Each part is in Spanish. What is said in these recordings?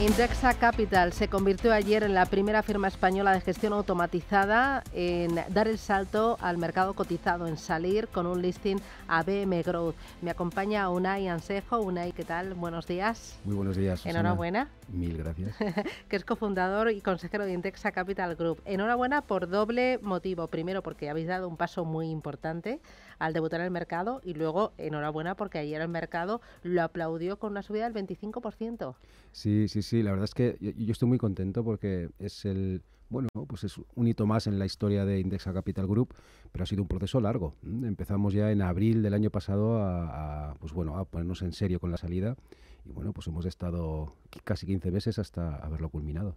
Indexa Capital se convirtió ayer en la primera firma española de gestión automatizada en dar el salto al mercado cotizado, en salir con un listing ABM Growth. Me acompaña Unai Ansejo. Unai, ¿qué tal? Buenos días. Muy buenos días. Enhorabuena. Mil gracias. que es cofundador y consejero de Indexa Capital Group. Enhorabuena por doble motivo. Primero, porque habéis dado un paso muy importante al debutar en el mercado y luego enhorabuena porque ayer el mercado lo aplaudió con una subida del 25%. Sí, sí, sí sí, la verdad es que yo, estoy muy contento porque es el bueno, pues es un hito más en la historia de Indexa Capital Group, pero ha sido un proceso largo. ¿Mm? Empezamos ya en abril del año pasado a, pues bueno, a ponernos en serio con la salida y bueno, pues hemos estado casi 15 meses hasta haberlo culminado.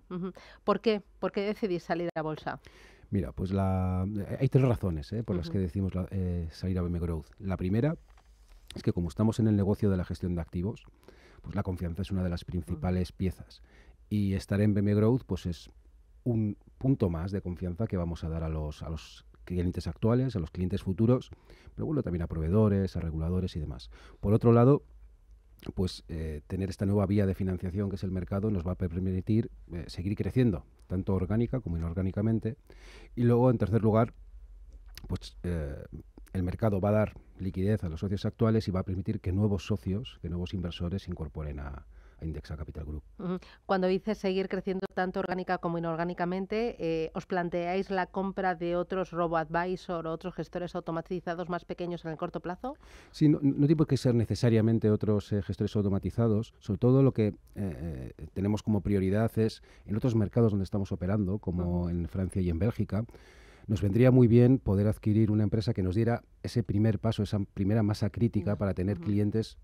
¿Por qué? ¿Por qué decidís salir a la bolsa? Mira, pues la, hay tres razones ¿eh? por las que decimos eh, salir a BM Growth. La primera es que como estamos en el negocio de la gestión de activos, pues la confianza es una de las principales piezas. Y estar en BME Growth pues es un punto más de confianza que vamos a dar a los, a los clientes actuales, a los clientes futuros, pero bueno, también a proveedores, a reguladores y demás. Por otro lado, pues eh, tener esta nueva vía de financiación que es el mercado nos va a permitir eh, seguir creciendo, tanto orgánica como inorgánicamente. Y luego, en tercer lugar, pues eh, el mercado va a dar liquidez a los socios actuales y va a permitir que nuevos socios, que nuevos inversores se incorporen a, Indexa Capital Group. Cuando dices seguir creciendo tanto orgánica como inorgánicamente, eh, ¿os planteáis la compra de otros robo-advisor o otros gestores automatizados más pequeños en el corto plazo? Sí, no, tiene que ser necesariamente otros eh, gestores automatizados. Sobre todo lo que eh, tenemos como prioridad es en otros mercados donde estamos operando, como en Francia y en Bélgica, nos vendría muy bien poder adquirir una empresa que nos diera ese primer paso, esa primera masa crítica para tener clientes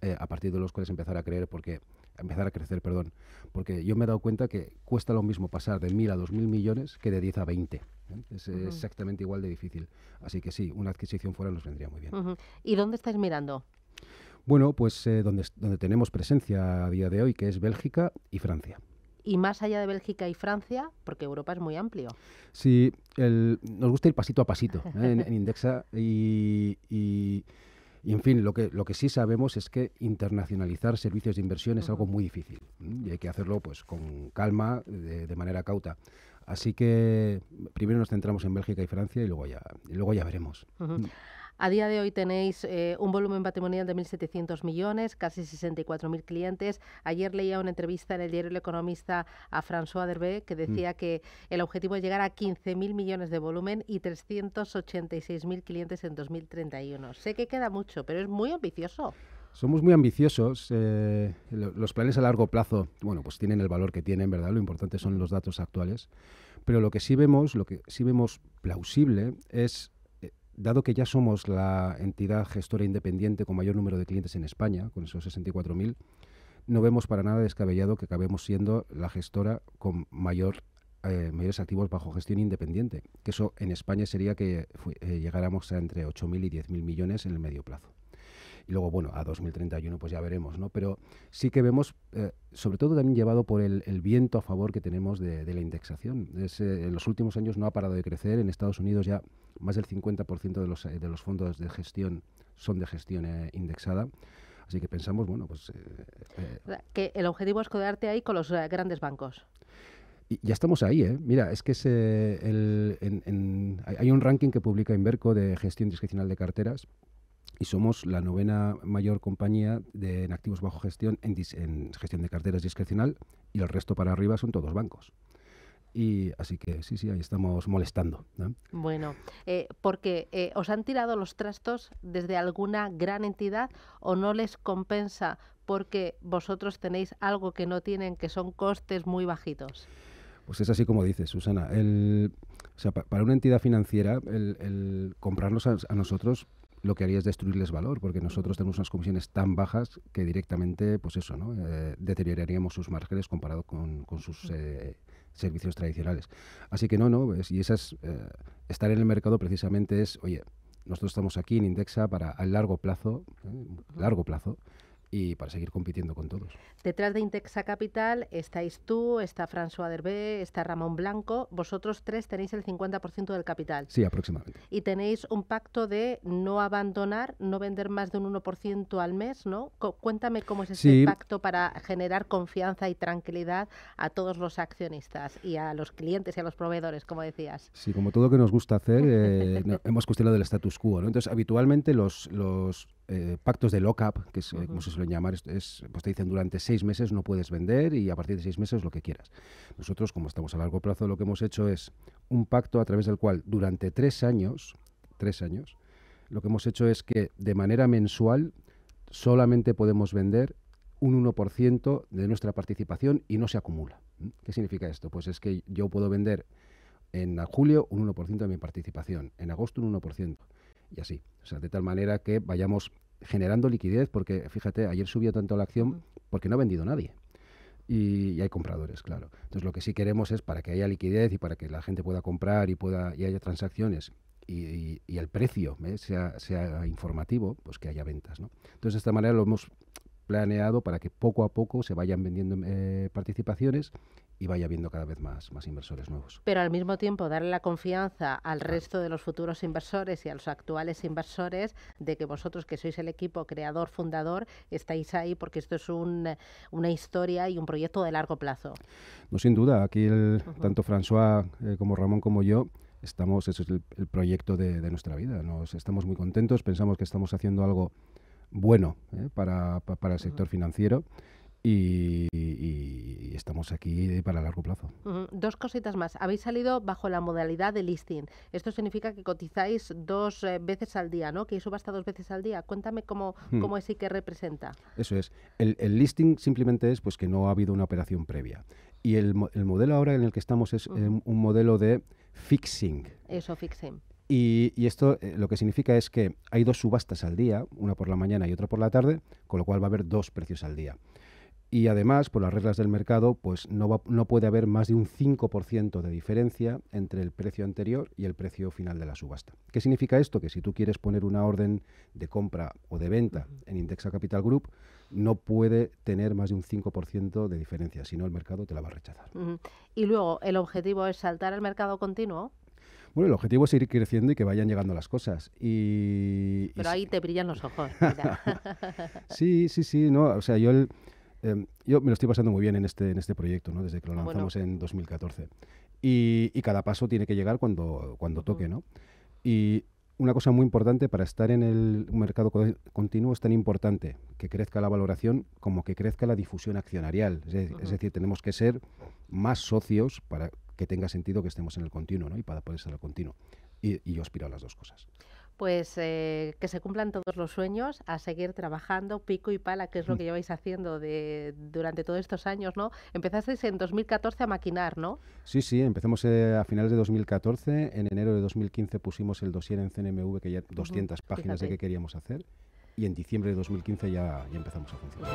eh, a partir de los cuales empezar a creer, porque empezar a crecer, perdón, porque yo me he dado cuenta que cuesta lo mismo pasar de 1.000 a 2.000 millones que de 10 a 20. ¿eh? Es exactamente igual de difícil. Así que sí, una adquisición fuera nos vendría muy bien. ¿Y dónde estáis mirando? Bueno, pues eh, donde, donde tenemos presencia a día de hoy, que es Bélgica y Francia y más allá de Bélgica y Francia, porque Europa es muy amplio. Sí, nos gusta ir pasito a pasito ¿eh? en, Indexa y, y, en fin, lo que, lo que sí sabemos es que internacionalizar servicios de inversión es algo muy difícil y hay que hacerlo pues con calma, de manera cauta. Así que primero nos centramos en Bélgica y Francia y luego ya, luego ya veremos. Mm. A día de hoy tenéis eh, un volumen patrimonial de 1.700 millones, casi 64.000 clientes. Ayer leía una entrevista en el diario El Economista a François Derbe que mm. decía que el objetivo es llegar a 15.000 millones de volumen y 386.000 clientes en 2031. Sé que queda mucho, pero es muy ambicioso. Somos muy ambiciosos. Eh, los planes a largo plazo, bueno, pues tienen el valor que tienen, ¿verdad? Lo importante son los datos actuales. Pero lo que sí vemos, lo que sí vemos plausible es, eh, dado que ya somos la entidad gestora independiente con mayor número de clientes en España, con esos 64.000, no vemos para nada descabellado que acabemos siendo la gestora con mayor eh, mayores activos bajo gestión independiente, que eso en España sería que llegáramos a entre 8.000 y 10.000 millones en el medio plazo. Y luego, bueno, a 2031 pues ya veremos, ¿no? Pero sí que vemos, eh, sobre todo también llevado por el, viento a favor que tenemos de, la indexación. Eh, en los últimos años no ha parado de crecer. En Estados Unidos ya más del 50% eh, de los, fondos de gestión son de gestión indexada. Así que pensamos, bueno, pues... que el objetivo es quedarte ahí con los grandes bancos y ya estamos ahí, ¿eh? Mira, es que es hay un ranking que publica Inverco de gestión discrecional de carteras y somos la novena mayor compañía de, en activos bajo gestión, en, en, gestión de carteras discrecional, y el resto para arriba son todos bancos. Y así que sí, sí, ahí estamos molestando. Bueno, eh, porque eh, os han tirado los trastos desde alguna gran entidad o no les compensa porque vosotros tenéis algo que no tienen, que son costes muy bajitos. Pues es así como dices, Susana. El, o sea, para una entidad financiera, el, el comprarnos a, nosotros lo que haría es destruirles valor, porque nosotros tenemos unas comisiones tan bajas que directamente, pues eso, ¿no? Eh, deterioraríamos sus márgenes comparado con, sus eh, servicios tradicionales. Así que no, no, y esas, eh, estar en el mercado precisamente es, oye, nosotros estamos aquí en Indexa para a largo plazo, ¿eh? largo plazo, y para seguir compitiendo con todos. Detrás de Intexa Capital estáis tú, está François Derbe, está Ramón Blanco. Vosotros tres tenéis el 50% del capital. Sí, aproximadamente. Y tenéis un pacto de no abandonar, no vender más de un 1% al mes, ¿no? cuéntame cómo es ese pacto para generar confianza y tranquilidad a todos los accionistas y a los clientes y a los proveedores, como decías. Sí, como todo que nos gusta hacer, eh, hemos cuestionado el status quo. ¿no? Entonces, habitualmente los, los eh, pactos de lock-up, que es eh, como se suelen llamar, es, pues te dicen durante seis meses no puedes vender y a partir de seis meses lo que quieras. Nosotros, como estamos a largo plazo, lo que hemos hecho es un pacto a través del cual durante tres años, tres años, lo que hemos hecho es que de manera mensual solamente podemos vender un 1% de nuestra participación y no se acumula. ¿Qué significa esto? Pues es que yo puedo vender en julio un 1% de mi participación, en agosto un 1%, y así. O sea, de tal manera que vayamos generando liquidez, porque fíjate, ayer subió tanto la acción porque no ha vendido nadie. Y, hay compradores, claro. Entonces lo que sí queremos es para que haya liquidez y para que la gente pueda comprar y pueda y haya transacciones y, y, el precio ¿eh? sea, sea, informativo, pues que haya ventas. ¿no? Entonces de esta manera lo hemos planeado para que poco a poco se vayan vendiendo eh, participaciones y vaya viendo cada vez más, más inversores nuevos. Pero al mismo tiempo darle la confianza al resto de los futuros inversores y a los actuales inversores de que vosotros que sois el equipo creador, fundador, estáis ahí porque esto es una historia y un proyecto de largo plazo. No, sin duda. Aquí tanto François eh, como Ramón como yo estamos, ese es el, proyecto de, nuestra vida. Nos estamos muy contentos, pensamos que estamos haciendo algo bueno eh, para, el sector financiero y, estamos aquí para largo plazo. Dos cositas más. Habéis salido bajo la modalidad de listing. Esto significa que cotizáis dos eh, veces al día, ¿no? Que hay subasta dos veces al día. Cuéntame hmm. cómo, es y qué representa. Eso es. El, listing simplemente es pues que no ha habido una operación previa. Y el, modelo ahora en el que estamos es eh, un modelo de fixing. Eso, fixing. Y, esto eh, lo que significa es que hay dos subastas al día, una por la mañana y otra por la tarde, con lo cual va a haber dos precios al día. Y además, por las reglas del mercado, pues no, no puede haber más de un 5% de diferencia entre el precio anterior y el precio final de la subasta. ¿Qué significa esto? Que si tú quieres poner una orden de compra o de venta en Indexa Capital Group, no puede tener más de un 5% de diferencia, si no el mercado te la va a rechazar. Y luego, ¿el objetivo es saltar al mercado continuo? Bueno, el objetivo es ir creciendo y que vayan llegando las cosas. Y, Pero ahí te brillan los ojos. sí, sí, sí. No, o sea, yo el, Em, yo me lo estoy pasando muy bien en este, en este proyecto, ¿no? desde que lo lanzamos en 2014. Y, cada paso tiene que llegar cuando, cuando toque. ¿no? Y una cosa muy importante para estar en el mercado continuo es tan importante que crezca la valoración como que crezca la difusión accionarial. Es, decir, tenemos que ser más socios para que tenga sentido que estemos en el continuo ¿no? y para poder ser el continuo. Y, y yo aspiro a las dos cosas pues eh, que se cumplan todos los sueños, a seguir trabajando pico y pala, que es lo mm. que lleváis haciendo durante todos estos años, ¿no? Empezasteis en 2014 a maquinar, ¿no? Sí, sí, empezamos eh, a finales de 2014, en enero de 2015 pusimos el dossier en CNMV, que ya 200 páginas de qué queríamos hacer, y en diciembre de 2015 ya, ya empezamos a funcionar.